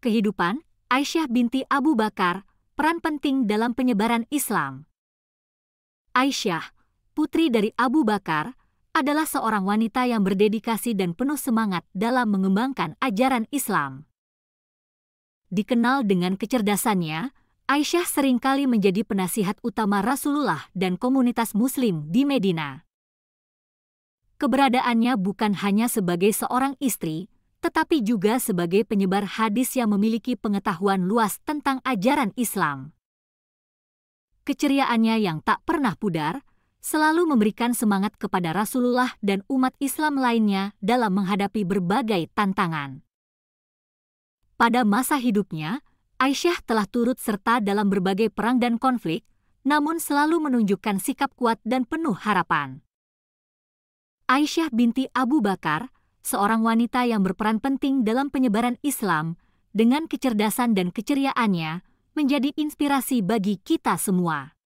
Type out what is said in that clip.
kehidupan Aisyah binti Abu Bakar, peran penting dalam penyebaran Islam. Aisyah, putri dari Abu Bakar, adalah seorang wanita yang berdedikasi dan penuh semangat dalam mengembangkan ajaran Islam. Dikenal dengan kecerdasannya, Aisyah seringkali menjadi penasihat utama Rasulullah dan komunitas Muslim di Medina. Keberadaannya bukan hanya sebagai seorang istri, tetapi juga sebagai penyebar hadis yang memiliki pengetahuan luas tentang ajaran Islam. Keceriaannya yang tak pernah pudar selalu memberikan semangat kepada Rasulullah dan umat Islam lainnya dalam menghadapi berbagai tantangan. Pada masa hidupnya, Aisyah telah turut serta dalam berbagai perang dan konflik, namun selalu menunjukkan sikap kuat dan penuh harapan. Aisyah binti Abu Bakar seorang wanita yang berperan penting dalam penyebaran Islam, dengan kecerdasan dan keceriaannya, menjadi inspirasi bagi kita semua.